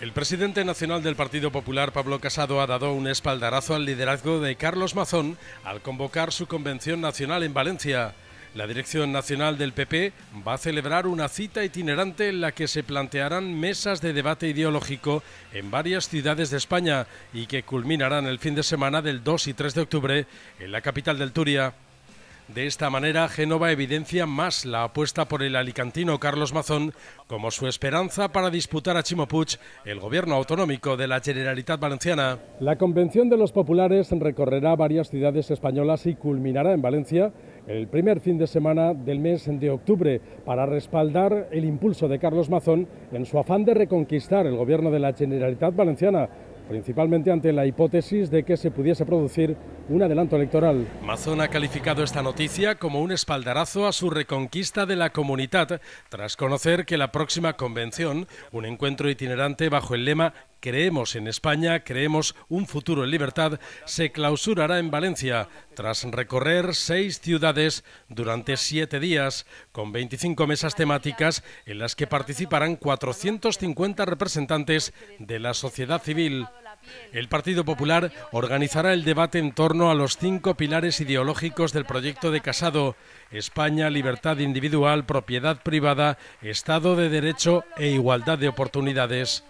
El presidente nacional del Partido Popular, Pablo Casado, ha dado un espaldarazo al liderazgo de Carlos Mazón al convocar su convención nacional en Valencia. La dirección nacional del PP va a celebrar una cita itinerante en la que se plantearán mesas de debate ideológico en varias ciudades de España y que culminarán el fin de semana del 2 y 3 de octubre en la capital del Turia. De esta manera, Génova evidencia más la apuesta por el alicantino Carlos Mazón como su esperanza para disputar a Chimopuch el gobierno autonómico de la Generalitat Valenciana. La Convención de los Populares recorrerá varias ciudades españolas y culminará en Valencia el primer fin de semana del mes de octubre para respaldar el impulso de Carlos Mazón en su afán de reconquistar el gobierno de la Generalitat Valenciana principalmente ante la hipótesis de que se pudiese producir un adelanto electoral. Mazón ha calificado esta noticia como un espaldarazo a su reconquista de la comunidad, tras conocer que la próxima convención, un encuentro itinerante bajo el lema Creemos en España, creemos un futuro en libertad, se clausurará en Valencia tras recorrer seis ciudades durante siete días, con 25 mesas temáticas en las que participarán 450 representantes de la sociedad civil. El Partido Popular organizará el debate en torno a los cinco pilares ideológicos del proyecto de Casado, España, libertad individual, propiedad privada, Estado de Derecho e igualdad de oportunidades.